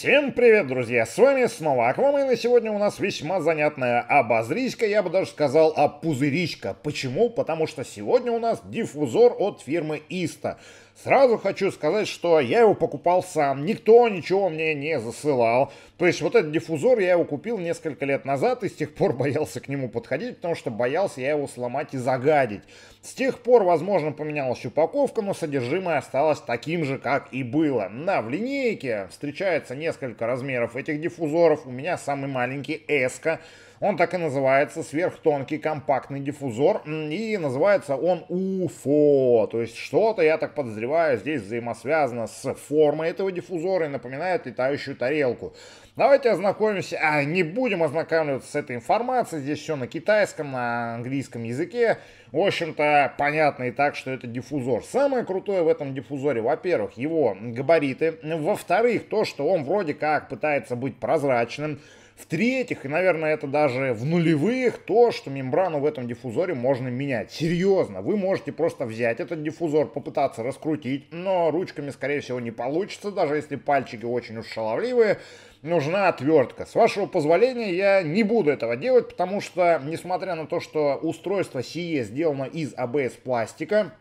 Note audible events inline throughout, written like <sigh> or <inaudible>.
Всем привет, друзья! С вами снова Аквамен, и сегодня у нас весьма занятная обозричка, я бы даже сказал, а пузыричка. Почему? Потому что сегодня у нас диффузор от фирмы Иста. Сразу хочу сказать, что я его покупал сам, никто ничего мне не засылал. То есть вот этот диффузор я его купил несколько лет назад и с тех пор <laughs> боялся к нему подходить, потому что боялся я его сломать и загадить. С тех пор, возможно, поменялась упаковка, но содержимое осталось таким же, как и было. На, в линейке встречается не несколько размеров этих диффузоров. У меня самый маленький s он так и называется, сверхтонкий компактный диффузор, и называется он УФО, то есть что-то, я так подозреваю, здесь взаимосвязано с формой этого диффузора и напоминает летающую тарелку. Давайте ознакомимся, а не будем ознакомливаться с этой информацией, здесь все на китайском, на английском языке, в общем-то, понятно и так, что это диффузор. Самое крутое в этом диффузоре, во-первых, его габариты, во-вторых, то, что он вроде как пытается быть прозрачным, в-третьих, и, наверное, это даже в нулевых, то, что мембрану в этом диффузоре можно менять. Серьезно, вы можете просто взять этот диффузор, попытаться раскрутить, но ручками, скорее всего, не получится, даже если пальчики очень уж шаловливые, нужна отвертка. С вашего позволения, я не буду этого делать, потому что, несмотря на то, что устройство сие сделано из ABS а пластика,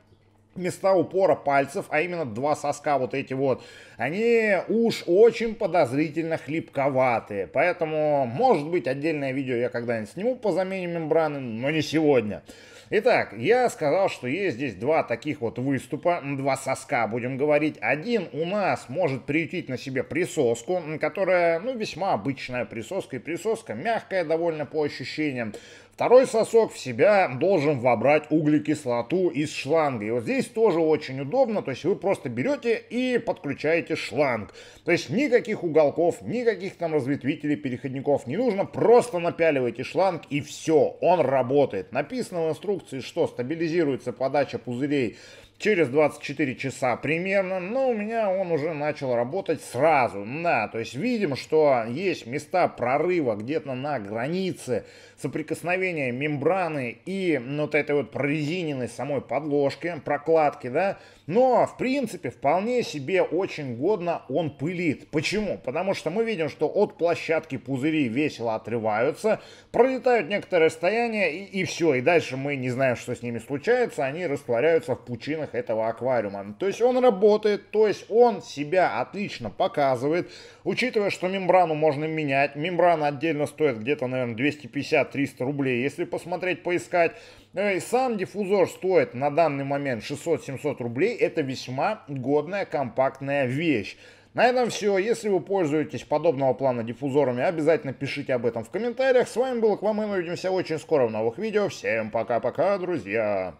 места упора пальцев, а именно два соска вот эти вот, они уж очень подозрительно хлипковатые. Поэтому, может быть, отдельное видео я когда-нибудь сниму по замене мембраны, но не сегодня. Итак, я сказал, что есть здесь два таких вот выступа, два соска, будем говорить. Один у нас может приютить на себе присоску, которая, ну, весьма обычная присоска, и присоска мягкая довольно по ощущениям. Второй сосок в себя должен вобрать углекислоту из шланга. И вот здесь тоже очень удобно, то есть вы просто берете и подключаете шланг. То есть никаких уголков, никаких там разветвителей, переходников не нужно, просто напяливаете шланг и все, он работает. Написано в инструкции, что стабилизируется подача пузырей через 24 часа примерно, но у меня он уже начал работать сразу, да, то есть видим, что есть места прорыва где-то на границе соприкосновения мембраны и вот этой вот прорезиненной самой подложки, прокладки, да, но в принципе вполне себе очень годно он пылит. Почему? Потому что мы видим, что от площадки пузыри весело отрываются, пролетают некоторое расстояние и, и все, и дальше мы не знаем, что с ними случается, они растворяются в пучинах рамках этого аквариума. То есть он работает, то есть он себя отлично показывает, учитывая, что мембрану можно менять. Мембрана отдельно стоит где-то, наверное, 250-300 рублей, если посмотреть, поискать. Э, и сам диффузор стоит на данный момент 600-700 рублей. Это весьма годная, компактная вещь. На этом все. Если вы пользуетесь подобного плана диффузорами, обязательно пишите об этом в комментариях. С вами был Аквамен. Увидимся очень скоро в новых видео. Всем пока-пока, друзья!